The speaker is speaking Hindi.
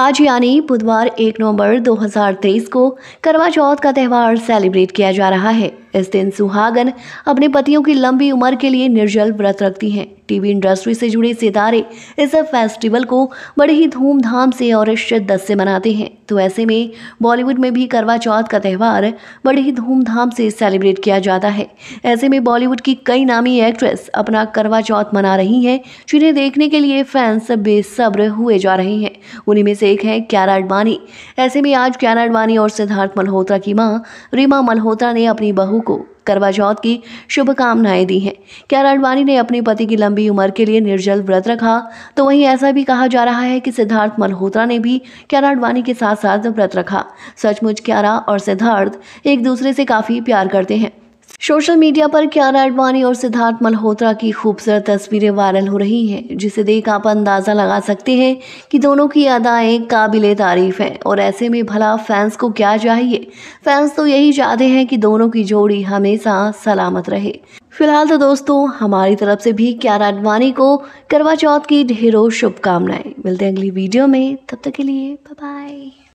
आज यानी बुधवार एक नवंबर 2023 को करवा चौथ का त्यौहार सेलिब्रेट किया जा रहा है इस दिन सुहागन अपने पतियों की लंबी उम्र के लिए निर्जल व्रत रखती हैं टीवी इंडस्ट्री से जुड़े सितारे इस फेस्टिवल को बड़े ही धूमधाम से और शिद्दत से मनाते हैं तो ऐसे में बॉलीवुड में भी करवा चौथ का त्यौहार बड़े ही धूमधाम से सेलिब्रेट किया जाता है ऐसे में बॉलीवुड की कई नामी एक्ट्रेस अपना करवा चौथ मना रही हैं जिन्हें देखने के लिए फैंस बेसब्र हुए जा रहे हैं उन्हीं में से एक है क्यारा अडवाणी ऐसे में आज क्यारा अडवाणी और सिद्धार्थ मल्होत्रा की माँ रीमा मल्होत्रा ने अपनी बहू को करवा चौथ की शुभकामनाएं दी हैं क्या अडवाणी ने अपने पति की लंबी उम्र के लिए निर्जल व्रत रखा तो वहीं ऐसा भी कहा जा रहा है कि सिद्धार्थ मल्होत्रा ने भी कियारा अडवाणी के साथ साथ व्रत रखा सचमुच क्यारा और सिद्धार्थ एक दूसरे से काफ़ी प्यार करते हैं सोशल मीडिया पर क्यारा अडवाणी और सिद्धार्थ मल्होत्रा की खूबसूरत तस्वीरें वायरल हो रही हैं जिसे देख आप अंदाज़ा लगा सकते हैं कि दोनों की अदाएं काबिल तारीफ हैं और ऐसे में भला फैंस को क्या चाहिए फैंस तो यही चाहते हैं कि दोनों की जोड़ी हमेशा सलामत रहे फिलहाल तो दोस्तों हमारी तरफ से भी क्यारा अडवाणी को करवा चौथ की ढेरों शुभकामनाएं मिलते हैं अगली वीडियो में तब तक के लिए बाय